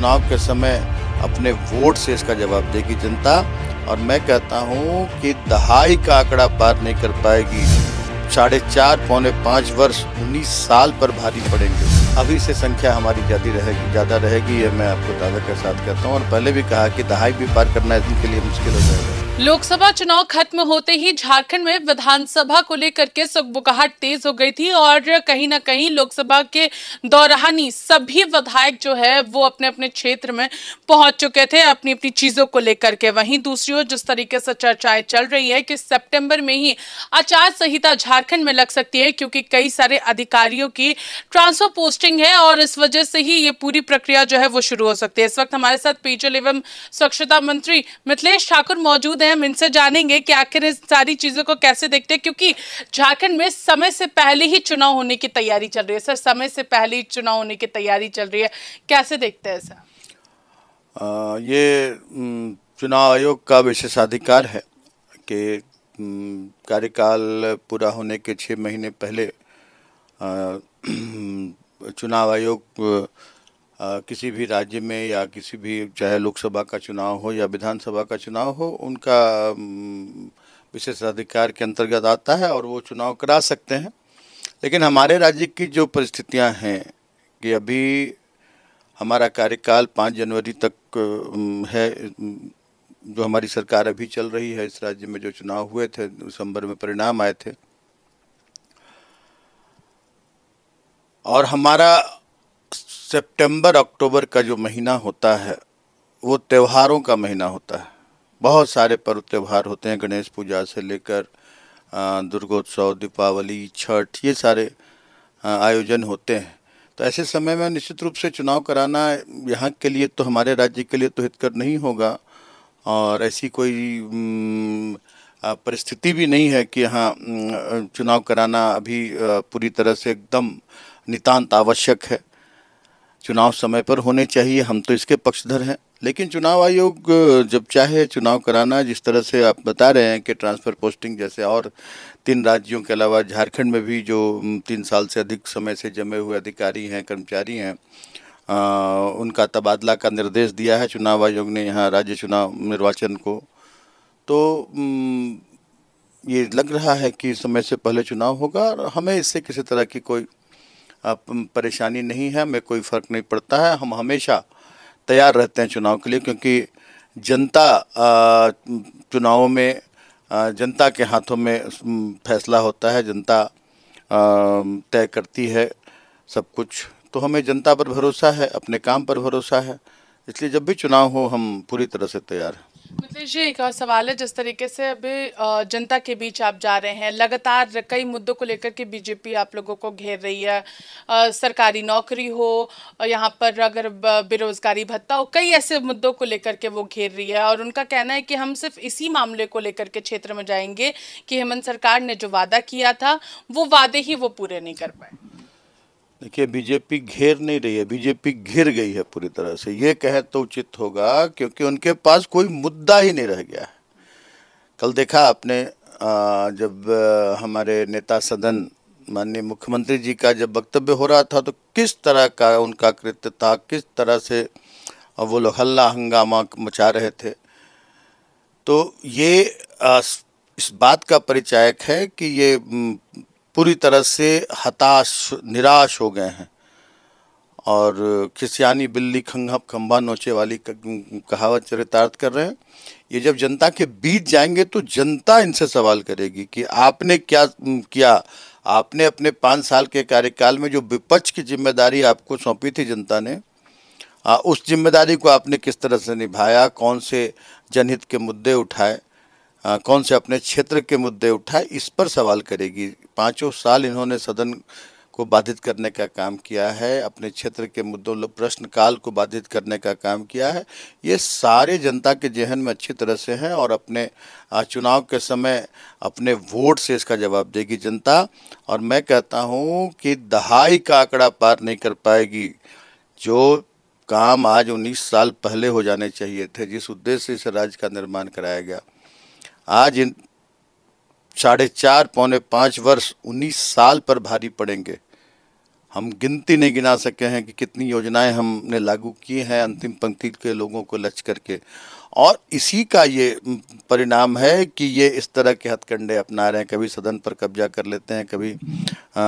चुनाव के समय अपने वोट से इसका जवाब देगी जनता और मैं कहता हूँ कि दहाई का आंकड़ा पार नहीं कर पाएगी साढ़े चार पौने पाँच वर्ष उन्नीस साल पर भारी पड़ेंगे अभी से संख्या हमारी ज़्यादा रहेगी ज़्यादा रहेगी ये मैं आपको दावे के साथ कहता हूँ और पहले भी कहा कि दहाई भी पार करना इनके लिए मुश्किल हो जाएगा लोकसभा चुनाव खत्म होते ही झारखंड में विधानसभा को लेकर के सुखबुकाहट तेज हो गई थी और कहीं ना कहीं लोकसभा के दौरानी सभी विधायक जो है वो अपने अपने क्षेत्र में पहुंच चुके थे अपनी अपनी चीजों को लेकर के वहीं दूसरी ओर जिस तरीके से चर्चाएं चल रही है कि सितंबर में ही आचार संहिता झारखंड में लग सकती है क्योंकि कई सारे अधिकारियों की ट्रांसफर पोस्टिंग है और इस वजह से ही ये पूरी प्रक्रिया जो है वो शुरू हो सकती है इस वक्त हमारे साथ पेयजल एवं स्वच्छता मंत्री मिथिलेश ठाकुर मौजूद है हम इनसे जानेंगे कि आखिर इन सारी चीज़ों को कैसे देखते हैं क्योंकि झारखंड में समय से पहले ही चुनाव होने की तैयारी चल रही है सर समय से पहले ही चुनाव होने की तैयारी चल रही है कैसे देखते हैं सर आ, ये चुनाव आयोग का विशेषाधिकार है कि कार्यकाल पूरा होने के छः महीने पहले आ, चुनाव आयोग किसी भी राज्य में या किसी भी चाहे लोकसभा का चुनाव हो या विधानसभा का चुनाव हो उनका विशेषाधिकार के अंतर्गत आता है और वो चुनाव करा सकते हैं लेकिन हमारे राज्य की जो परिस्थितियां हैं कि अभी हमारा कार्यकाल पाँच जनवरी तक है जो हमारी सरकार अभी चल रही है इस राज्य में जो चुनाव हुए थे दिसंबर में परिणाम आए थे और हमारा सितंबर अक्टूबर का जो महीना होता है वो त्योहारों का महीना होता है बहुत सारे पर्व त्यौहार होते हैं गणेश पूजा से लेकर दुर्गोत्सव दीपावली छठ ये सारे आयोजन होते हैं तो ऐसे समय में निश्चित रूप से चुनाव कराना यहाँ के लिए तो हमारे राज्य के लिए तो हितकर नहीं होगा और ऐसी कोई परिस्थिति भी नहीं है कि यहाँ चुनाव कराना अभी पूरी तरह से एकदम नितांत आवश्यक है चुनाव समय पर होने चाहिए हम तो इसके पक्षधर हैं लेकिन चुनाव आयोग जब चाहे चुनाव कराना जिस तरह से आप बता रहे हैं कि ट्रांसफ़र पोस्टिंग जैसे और तीन राज्यों के अलावा झारखंड में भी जो तीन साल से अधिक समय से जमे हुए अधिकारी हैं कर्मचारी हैं उनका तबादला का निर्देश दिया है चुनाव आयोग ने यहाँ राज्य चुनाव निर्वाचन को तो ये लग रहा है कि समय से पहले चुनाव होगा और हमें इससे किसी तरह की कोई परेशानी नहीं है हमें कोई फ़र्क नहीं पड़ता है हम हमेशा तैयार रहते हैं चुनाव के लिए क्योंकि जनता चुनावों में जनता के हाथों में फैसला होता है जनता तय करती है सब कुछ तो हमें जनता पर भरोसा है अपने काम पर भरोसा है इसलिए जब भी चुनाव हो हम पूरी तरह से तैयार हैं जी एक और सवाल है जिस तरीके से अभी जनता के बीच आप जा रहे हैं लगातार कई मुद्दों को लेकर के बीजेपी आप लोगों को घेर रही है सरकारी नौकरी हो यहाँ पर अगर बेरोजगारी भत्ता हो कई ऐसे मुद्दों को लेकर के वो घेर रही है और उनका कहना है कि हम सिर्फ इसी मामले को लेकर के क्षेत्र में जाएंगे कि हेमंत सरकार ने जो वादा किया था वो वादे ही वो पूरे नहीं कर पाए देखिए बीजेपी घेर नहीं रही है बीजेपी घिर गई है पूरी तरह से ये कह तो उचित होगा क्योंकि उनके पास कोई मुद्दा ही नहीं रह गया है कल देखा आपने जब हमारे नेता सदन माननीय मुख्यमंत्री जी का जब वक्तव्य हो रहा था तो किस तरह का उनका कृत्य था किस तरह से वो लोग हल्ला हंगामा मचा रहे थे तो ये इस बात का परिचायक है कि ये पूरी तरह से हताश निराश हो गए हैं और खिसियानी बिल्ली खंगा खंबा नोचे वाली कहावत चरितार्थ कर रहे हैं ये जब जनता के बीच जाएंगे तो जनता इनसे सवाल करेगी कि आपने क्या किया आपने अपने पाँच साल के कार्यकाल में जो विपक्ष की जिम्मेदारी आपको सौंपी थी जनता ने आ, उस जिम्मेदारी को आपने किस तरह से निभाया कौन से जनहित के मुद्दे उठाए आ, कौन से अपने क्षेत्र के मुद्दे उठाए इस पर सवाल करेगी पाँचों साल इन्होंने सदन को बाधित करने का काम किया है अपने क्षेत्र के मुद्दों प्रश्नकाल को बाधित करने का काम किया है ये सारे जनता के जहन में अच्छी तरह से हैं और अपने चुनाव के समय अपने वोट से इसका जवाब देगी जनता और मैं कहता हूँ कि दहाई का आंकड़ा पार नहीं कर पाएगी जो काम आज 19 साल पहले हो जाने चाहिए थे जिस उद्देश्य से राज्य का निर्माण कराया गया आज इन साढ़े चार पौने पाँच वर्ष उन्नीस साल पर भारी पड़ेंगे हम गिनती नहीं गिना सके हैं कि कितनी योजनाएं हमने लागू की हैं अंतिम पंक्ति के लोगों को लच करके और इसी का ये परिणाम है कि ये इस तरह के हथकंडे अपना रहे हैं कभी सदन पर कब्जा कर लेते हैं कभी आ,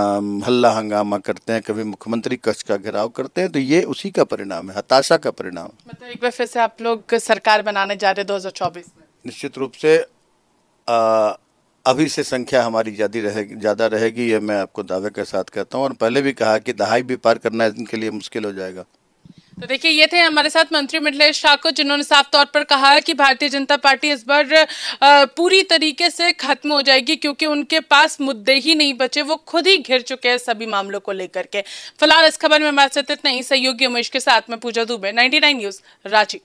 हल्ला हंगामा करते हैं कभी मुख्यमंत्री कक्ष का घेराव करते हैं तो ये उसी का परिणाम है हताशा का परिणाम मतलब एक बार फिर से आप लोग सरकार बनाने जा रहे हैं दो निश्चित रूप से आ, अभी से संख्या हमारी ज़्यादा रहेगी ज़्यादा रहेगी ये मैं आपको दावे के साथ कहता हूँ और पहले भी कहा कि दहाई भी पार करना इनके लिए मुश्किल हो जाएगा तो देखिए ये थे हमारे साथ मंत्री मिथिलेश ठाकुर जिन्होंने साफ तौर पर कहा कि भारतीय जनता पार्टी इस बार पूरी तरीके से खत्म हो जाएगी क्योंकि उनके पास मुद्दे ही नहीं बचे वो खुद ही घिर चुके हैं सभी मामलों को लेकर के फिलहाल इस खबर में हमारे साथ इतना ही सहयोगी उमेश के साथ में पूजा दुबे 99 न्यूज रांची